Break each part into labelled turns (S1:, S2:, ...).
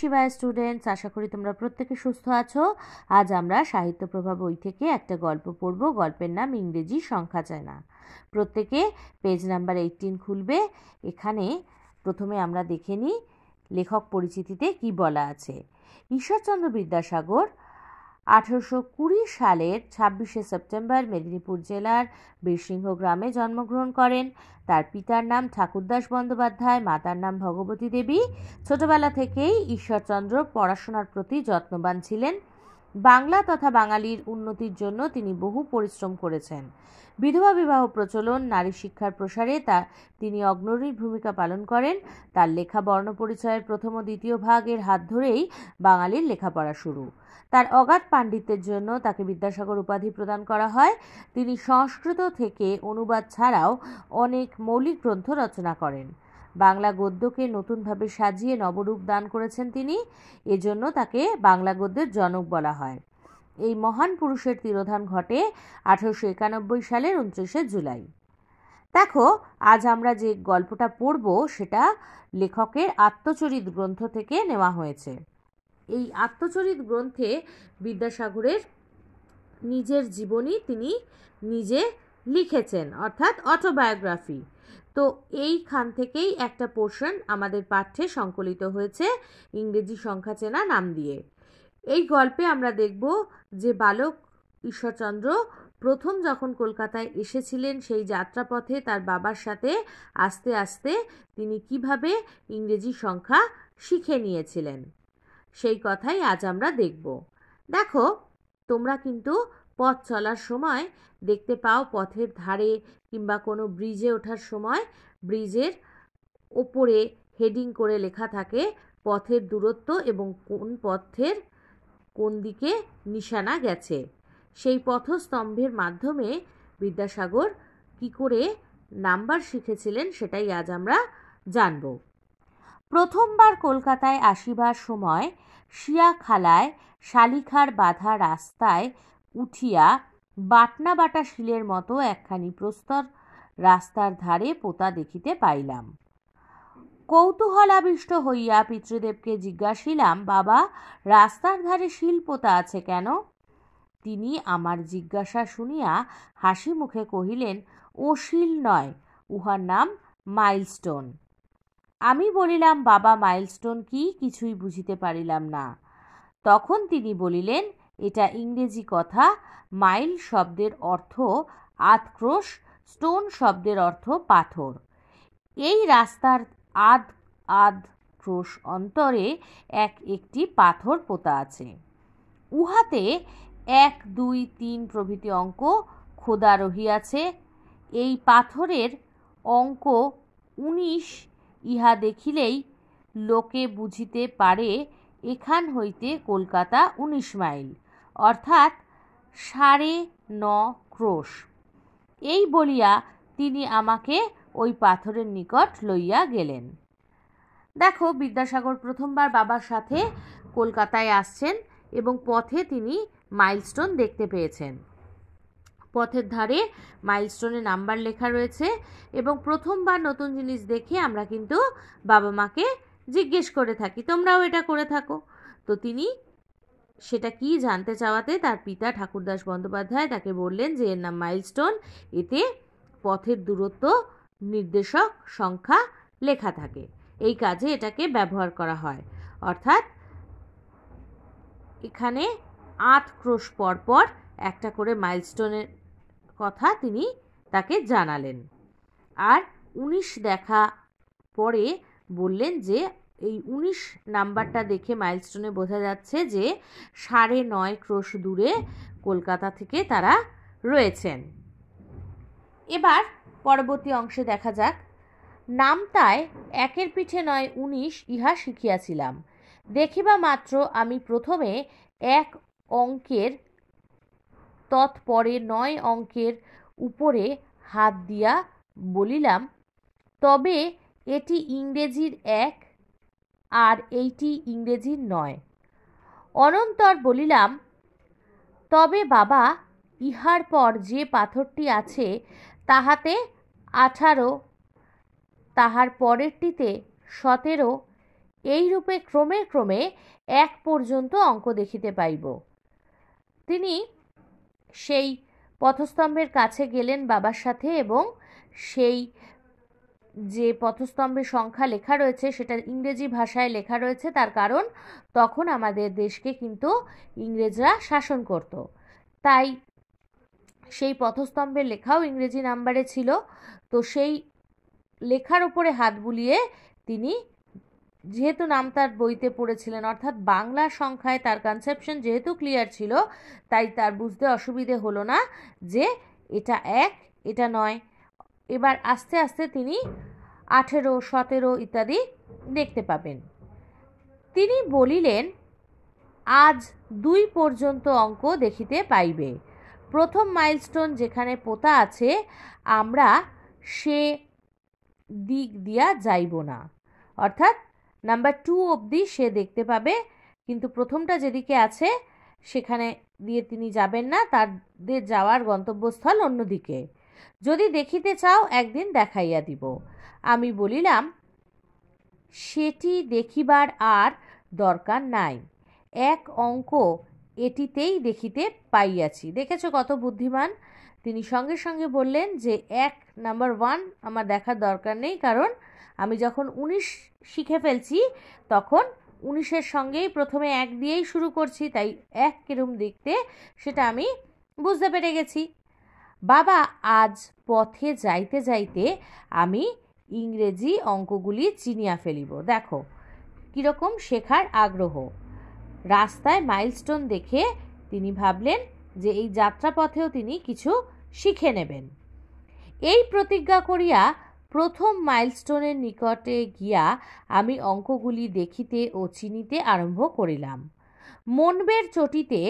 S1: শিবায় students আশা করি তোমরা প্রত্যেকে সুস্থ আছো আজ আমরা সাহিত্য প্রভাব বই থেকে একটা গল্প পড়ব গল্পের নাম ইংরেজি সংখ্যা চায় না প্রত্যেকে পেজ নাম্বার এইটিন খুলবে এখানে প্রথমে আমরা দেখে নিই লেখক পরিচিতিতে কি বলা আছে ঈশ্বরচন্দ্র বিদ্যাসাগর আঠেরোশো কুড়ি সালের ছাব্বিশে সেপ্টেম্বর মেদিনীপুর জেলার বীরসিংহ গ্রামে জন্মগ্রহণ করেন তার পিতার নাম ঠাকুরদাস বন্দ্যোপাধ্যায় মাতার নাম ভগবতী দেবী ছোটবেলা থেকেই ঈশ্বরচন্দ্র পড়াশোনার প্রতি যত্নবান ছিলেন বাংলা তথা বাঙালির উন্নতির জন্য তিনি বহু পরিশ্রম করেছেন বিধবা বিবাহ প্রচলন নারী শিক্ষার প্রসারে তা তিনি অগ্রণী ভূমিকা পালন করেন তার লেখা বর্ণপরিচয়ের প্রথম ও দ্বিতীয় ভাগের হাত ধরেই বাঙালির লেখাপড়া শুরু তার অগাধ পাণ্ডিত্যের জন্য তাকে বিদ্যাসাগর উপাধি প্রদান করা হয় তিনি সংস্কৃত থেকে অনুবাদ ছাড়াও অনেক মৌলিক গ্রন্থ রচনা করেন বাংলা গদ্যকে নতুনভাবে সাজিয়ে নবরূপ দান করেছেন তিনি এজন্য তাকে বাংলা গদ্যের জনক বলা হয় এই মহান পুরুষের তিরোধান ঘটে আঠারোশো একানব্বই সালের উনত্রিশে জুলাই দেখো আজ আমরা যে গল্পটা পড়ব সেটা লেখকের আত্মচরিত গ্রন্থ থেকে নেওয়া হয়েছে এই আত্মচরিত গ্রন্থে বিদ্যাসাগরের নিজের জীবনী তিনি নিজে লিখেছেন অর্থাৎ অটোবায়োগ্রাফি তো এইখান থেকেই একটা পোর্শন আমাদের পাঠ্যে সংকলিত হয়েছে ইংরেজি সংখ্যা চেনা নাম দিয়ে এই গল্পে আমরা দেখব যে বালক ঈশ্বরচন্দ্র প্রথম যখন কলকাতায় এসেছিলেন সেই যাত্রাপথে তার বাবার সাথে আস্তে আস্তে তিনি কিভাবে ইংরেজি সংখ্যা শিখে নিয়েছিলেন সেই কথাই আজ আমরা দেখব দেখো তোমরা কিন্তু পথ চলার সময় দেখতে পাও পথের ধারে কিংবা কোনো ব্রিজে ওঠার সময় ব্রিজের ওপরে হেডিং করে লেখা থাকে পথের দূরত্ব এবং কোন পথের কোন দিকে নিশানা গেছে সেই পথস্তম্ভের মাধ্যমে বিদ্যাসাগর কি করে নাম্বার শিখেছিলেন সেটাই আজ আমরা জানব প্রথমবার কলকাতায় আসিবার সময় শিয়াখালায় শালিখার বাধা রাস্তায় উঠিয়া বাটনা বাটা শিলের মতো একখানি প্রস্তর রাস্তার ধারে পোতা দেখিতে পাইলাম কৌতূহলাবিষ্ট হইয়া পিতৃদেবকে জিজ্ঞাসিলাম বাবা রাস্তার ধারে শিল পোতা আছে কেন তিনি আমার জিজ্ঞাসা শুনিয়া হাসি মুখে কহিলেন ও শিল নয় উহার নাম মাইলস্টোন আমি বলিলাম বাবা মাইলস্টোন কি কিছুই বুঝিতে পারিলাম না তখন তিনি বলিলেন এটা ইংরেজি কথা মাইল শব্দের অর্থ আধক্রোশ স্টোন শব্দের অর্থ পাথর এই রাস্তার আধ আধ ক্রোশ অন্তরে এক একটি পাথর পোতা আছে উহাতে এক দুই তিন প্রভৃতি অঙ্ক খোদা রহিয়াছে এই পাথরের অঙ্ক উনিশ ইহা দেখিলেই লোকে বুঝিতে পারে এখান হইতে কলকাতা উনিশ মাইল অর্থাৎ সাড়ে ন ক্রোশ এই বলিয়া তিনি আমাকে ওই পাথরের নিকট লইয়া গেলেন দেখো বিদ্যাসাগর প্রথমবার বাবার সাথে কলকাতায় আসছেন এবং পথে তিনি মাইলস্টোন দেখতে পেয়েছেন পথের ধারে মাইলস্টোনে নাম্বার লেখা রয়েছে এবং প্রথমবার নতুন জিনিস দেখে আমরা কিন্তু বাবা মাকে জিজ্ঞেস করে থাকি তোমরাও এটা করে থাকো তো তিনি সেটা কি জানতে চাওয়াতে তার পিতা ঠাকুরদাস বন্দ্যোপাধ্যায় তাকে বললেন যে এর নাম মাইলস্টোন এতে পথের দূরত্ব নির্দেশক সংখ্যা লেখা থাকে এই কাজে এটাকে ব্যবহার করা হয় অর্থাৎ এখানে আট ক্রোশ পরপর একটা করে মাইলস্টোনের কথা তিনি তাকে জানালেন আর উনিশ দেখা পরে বললেন যে এই উনিশ নাম্বারটা দেখে মাইলস্টোনে বোঝা যাচ্ছে যে সাড়ে নয় ক্রোশ দূরে কলকাতা থেকে তারা রয়েছেন এবার পরবর্তী অংশে দেখা যাক নামতায় একের পিঠে নয় উনিশ ইহা শিখিয়াছিলাম দেখিবা মাত্র আমি প্রথমে এক অঙ্কের তৎপরে নয় অঙ্কের উপরে হাত দিয়া বলিলাম তবে এটি ইংরেজির এক আর এইটি ইংরেজির নয় অনন্তর বলিলাম তবে বাবা ইহার পর যে পাথরটি আছে তাহাতে আঠারো তাহার পরেরটিতে সতেরো এইরূপে ক্রমে ক্রমে এক পর্যন্ত অঙ্ক দেখিতে পাইব তিনি সেই পথস্তম্ভের কাছে গেলেন বাবার সাথে এবং সেই যে পথস্তম্ভের সংখ্যা লেখা রয়েছে সেটা ইংরেজি ভাষায় লেখা রয়েছে তার কারণ তখন আমাদের দেশকে কিন্তু ইংরেজরা শাসন করত তাই সেই পথস্তম্ভের লেখাও ইংরেজি নাম্বারে ছিল তো সেই লেখার ওপরে হাত বুলিয়ে তিনি যেহেতু নাম তার বইতে পড়েছিলেন অর্থাৎ বাংলা সংখ্যায় তার কনসেপশন যেহেতু ক্লিয়ার ছিল তাই তার বুঝতে অসুবিধে হলো না যে এটা এক এটা নয় এবার আস্তে আস্তে তিনি আঠেরো সতেরো ইত্যাদি দেখতে পাবেন তিনি বলিলেন আজ দুই পর্যন্ত অঙ্ক দেখিতে পাইবে প্রথম মাইলস্টোন যেখানে পোতা আছে আমরা সে দিক দিয়া যাইব না অর্থাৎ নাম্বার টু অবধি সে দেখতে পাবে কিন্তু প্রথমটা যেদিকে আছে সেখানে দিয়ে তিনি যাবেন না তাদের যাওয়ার গন্তব্যস্থল অন্যদিকে যদি দেখিতে চাও একদিন দেখাইয়া দিব আমি বলিলাম সেটি দেখিবার আর দরকার নাই এক অঙ্ক এটিতেই দেখিতে পাইয়াছি দেখেছো কত বুদ্ধিমান তিনি সঙ্গে সঙ্গে বললেন যে এক নাম্বার ওয়ান আমার দেখার দরকার নেই কারণ আমি যখন উনিশ শিখে ফেলছি তখন উনিশের সঙ্গেই প্রথমে এক দিয়েই শুরু করছি তাই এক কিরম দেখতে সেটা আমি বুঝতে পেরে গেছি বাবা আজ পথে যাইতে যাইতে আমি ইংরেজি অঙ্কগুলি চিনিয়া ফেলিব দেখো কীরকম শেখার আগ্রহ রাস্তায় মাইলস্টোন দেখে তিনি ভাবলেন যে এই যাত্রাপথেও তিনি কিছু শিখে নেবেন এই প্রতিজ্ঞা করিয়া প্রথম মাইলস্টোনের নিকটে গিয়া আমি অঙ্কগুলি দেখিতে ও চিনিতে আরম্ভ করিলাম মনবের চটিতে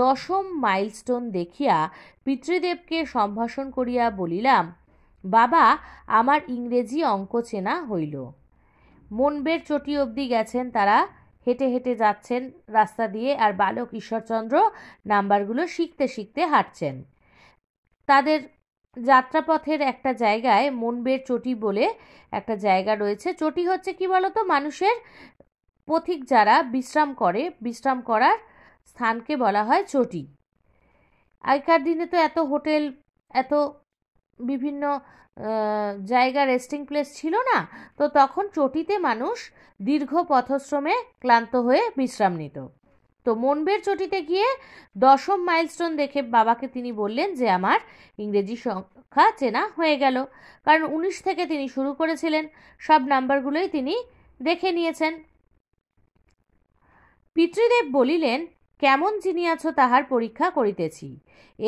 S1: দশম মাইলস্টোন দেখিয়া পিতৃদেবকে সম্ভাষণ করিয়া বলিলাম বাবা আমার ইংরেজি অঙ্ক চেনা হইল মনবের চটি অবধি গেছেন তারা হেঁটে হেঁটে যাচ্ছেন রাস্তা দিয়ে আর বালক ঈশ্বরচন্দ্র নাম্বারগুলো শিখতে শিখতে হাঁটছেন তাদের যাত্রাপথের একটা জায়গায় মনবের চটি বলে একটা জায়গা রয়েছে চটি হচ্ছে কি বলতো মানুষের পথিক যারা বিশ্রাম করে বিশ্রাম করার স্থানকে বলা হয় চটি আগেকার দিনে তো এত হোটেল এত বিভিন্ন জায়গা রেস্টিং প্লেস ছিল না তো তখন চটিতে মানুষ দীর্ঘ পথশ্রমে ক্লান্ত হয়ে বিশ্রাম নিত তো মনবের চটিতে গিয়ে দশম মাইলস্টোন দেখে বাবাকে তিনি বললেন যে আমার ইংরেজি সংখ্যা চেনা হয়ে গেল কারণ উনিশ থেকে তিনি শুরু করেছিলেন সব নাম্বারগুলোই তিনি দেখে নিয়েছেন পিতৃদেব বলিলেন কেমন চিনিয়াছ তাহার পরীক্ষা করিতেছি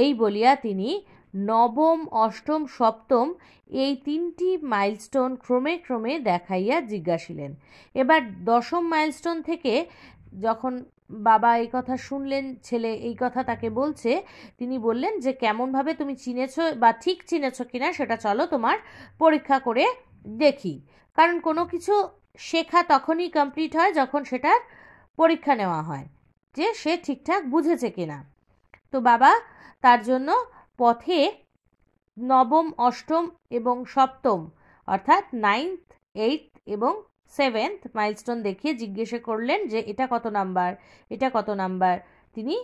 S1: এই বলিয়া তিনি নবম অষ্টম সপ্তম এই তিনটি মাইলস্টোন ক্রমে ক্রমে দেখাইয়া জিজ্ঞাসিলেন এবার দশম মাইলস্টোন থেকে যখন বাবা এই কথা শুনলেন ছেলে এই কথা তাকে বলছে তিনি বললেন যে কেমনভাবে তুমি চিনেছ বা ঠিক চিনেছ কিনা সেটা চলো তোমার পরীক্ষা করে দেখি কারণ কোনো কিছু শেখা তখনই কমপ্লিট হয় যখন সেটার পরীক্ষা নেওয়া হয় যে সে ঠিকঠাক বুঝেছে কিনা তো বাবা তার জন্য পথে নবম অষ্টম এবং সপ্তম অর্থাৎ নাইন্থ এইট এবং সেভেন্থ মাইলস্টোন দেখিয়ে জিজ্ঞেস করলেন যে এটা কত নাম্বার এটা কত নাম্বার তিনি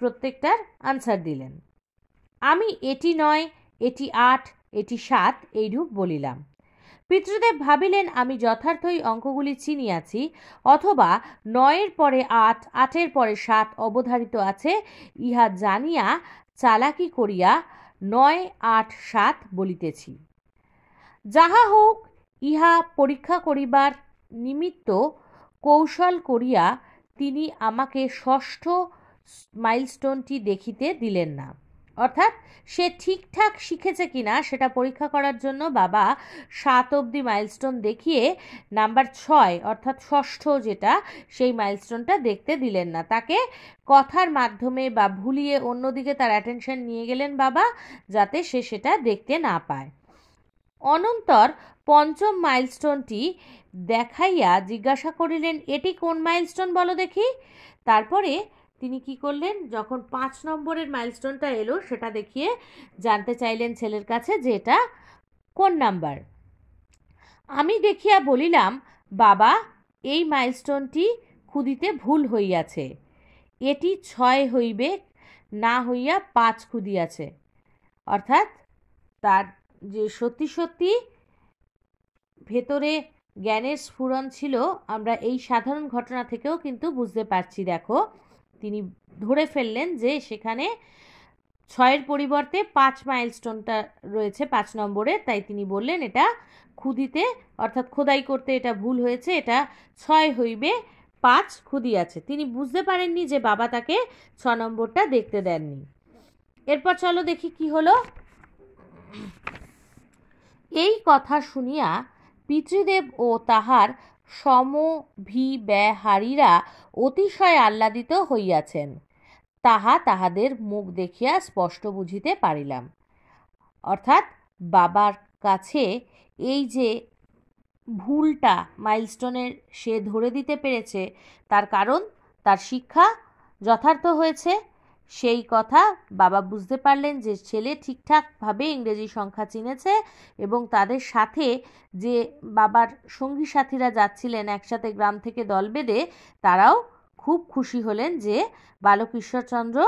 S1: প্রত্যেকটার আনসার দিলেন আমি এটি নয় এটি আট এটি সাত এইরূপ বলিলাম পিতৃদেব ভাবিলেন আমি যথার্থই অঙ্কগুলি চিনিয়াছি অথবা নয়ের পরে আট আটের পরে সাত অবধারিত আছে ইহা জানিয়া চালাকি করিয়া নয় আট সাত বলিতেছি যাহা হোক ইহা পরীক্ষা করিবার নিমিত্ত কৌশল করিয়া তিনি আমাকে ষষ্ঠ মাইলস্টোনটি দেখিতে দিলেন না অর্থাৎ সে ঠিকঠাক শিখেছে কিনা সেটা পরীক্ষা করার জন্য বাবা সাত অবধি মাইলস্টোন দেখিয়ে নাম্বার ছয় অর্থাৎ ষষ্ঠ যেটা সেই মাইলস্টোনটা দেখতে দিলেন না তাকে কথার মাধ্যমে বা ভুলিয়ে অন্যদিকে তার অ্যাটেনশন নিয়ে গেলেন বাবা যাতে সে সেটা দেখতে না পায় অনন্তর পঞ্চম মাইলস্টোনটি দেখাইয়া জিজ্ঞাসা করিলেন এটি কোন মাইলস্টোন বলো দেখি তারপরে তিনি কি করলেন যখন পাঁচ নম্বরের মাইলস্টোনটা এলো সেটা দেখিয়ে জানতে চাইলেন ছেলের কাছে যে এটা কোন নাম্বার আমি দেখিয়া বলিলাম বাবা এই মাইলস্টোনটি খুদিতে ভুল হইয়াছে এটি ছয় হইবে না হইয়া পাঁচ খুদিয়াছে অর্থাৎ তার যে সত্যি সত্যি ভেতরে জ্ঞানের স্ফুরণ ছিল আমরা এই সাধারণ ঘটনা থেকেও কিন্তু বুঝতে পারছি দেখো তিনি ধরে ফেললেন যে সেখানে ছয়ের পরিবর্তে পাঁচ মাইলস্টোনটা রয়েছে পাঁচ নম্বরে তাই তিনি বললেন এটা খুদিতে অর্থাৎ খোদাই করতে এটা ভুল হয়েছে এটা ছয় হইবে পাঁচ খুদি আছে তিনি বুঝতে পারেননি যে বাবা তাকে ছ নম্বরটা দেখতে দেননি এরপর চলো দেখি কি হলো এই কথা শুনিয়া পিতৃদেব ও তাহার সমভিব্যাহারীরা অতিশয় আহ্লাদিত হইয়াছেন তাহা তাহাদের মুখ দেখিয়া স্পষ্ট বুঝিতে পারিলাম অর্থাৎ বাবার কাছে এই যে ভুলটা মাইলস্টোনের সে ধরে দিতে পেরেছে তার কারণ তার শিক্ষা যথার্থ হয়েছে সেই কথা বাবা বুঝতে পারলেন যে ছেলে ঠিকঠাকভাবে ইংরেজি সংখ্যা চিনেছে এবং তাদের সাথে যে বাবার সঙ্গী সাথীরা যাচ্ছিলেন একসাথে গ্রাম থেকে দল বেঁধে তারাও খুব খুশি হলেন যে বালক ঈশ্বরচন্দ্র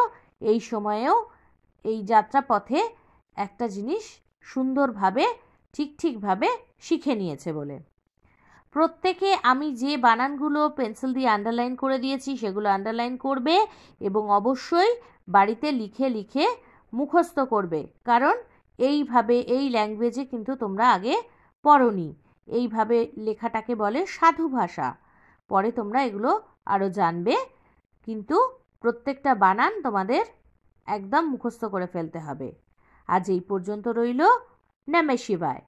S1: এই সময়েও এই যাত্রা পথে একটা জিনিস সুন্দরভাবে ঠিক ঠিকভাবে শিখে নিয়েছে বলে প্রত্যেকে আমি যে বানানগুলো পেন্সিল দিয়ে আন্ডারলাইন করে দিয়েছি সেগুলো আন্ডারলাইন করবে এবং অবশ্যই বাড়িতে লিখে লিখে মুখস্থ করবে কারণ এইভাবে এই ল্যাঙ্গুয়েজে কিন্তু তোমরা আগে পড়নি এইভাবে লেখাটাকে বলে সাধু ভাষা পরে তোমরা এগুলো আরও জানবে কিন্তু প্রত্যেকটা বানান তোমাদের একদম মুখস্থ করে ফেলতে হবে আজ এই পর্যন্ত রইল নেমে শিবায়